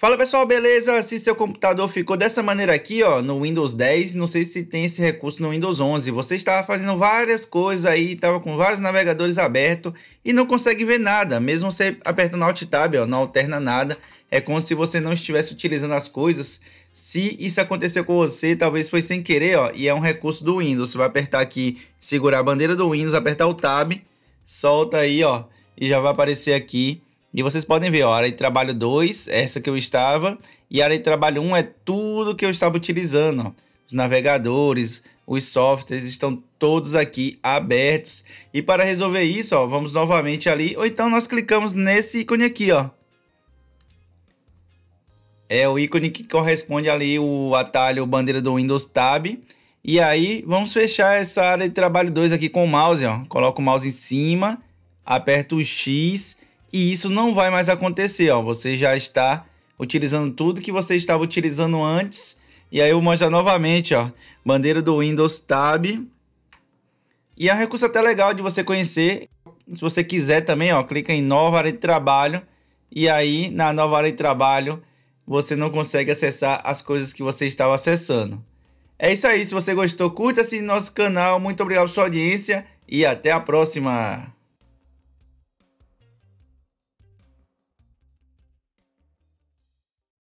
Fala pessoal, beleza? Se seu computador ficou dessa maneira aqui, ó, no Windows 10, não sei se tem esse recurso no Windows 11. Você estava fazendo várias coisas aí, estava com vários navegadores abertos e não consegue ver nada, mesmo você apertando Alt Tab, ó, não alterna nada. É como se você não estivesse utilizando as coisas. Se isso aconteceu com você, talvez foi sem querer, ó, e é um recurso do Windows. Você vai apertar aqui, segurar a bandeira do Windows, apertar o Tab, solta aí, ó, e já vai aparecer aqui e vocês podem ver, ó, a área de trabalho 2, essa que eu estava, e a área de trabalho 1 um é tudo que eu estava utilizando. Ó. Os navegadores, os softwares estão todos aqui abertos. E para resolver isso, ó, vamos novamente ali, ou então nós clicamos nesse ícone aqui, ó. É o ícone que corresponde ali o atalho bandeira do Windows Tab. E aí, vamos fechar essa área de trabalho 2 aqui com o mouse, ó. Coloco o mouse em cima, aperto o X e isso não vai mais acontecer, ó. Você já está utilizando tudo que você estava utilizando antes. E aí eu vou mostrar novamente, ó, bandeira do Windows Tab. E é um recurso até legal de você conhecer. Se você quiser também, ó, clica em nova área de trabalho. E aí, na nova área de trabalho, você não consegue acessar as coisas que você estava acessando. É isso aí, se você gostou, curta-se nosso canal. Muito obrigado pela sua audiência e até a próxima!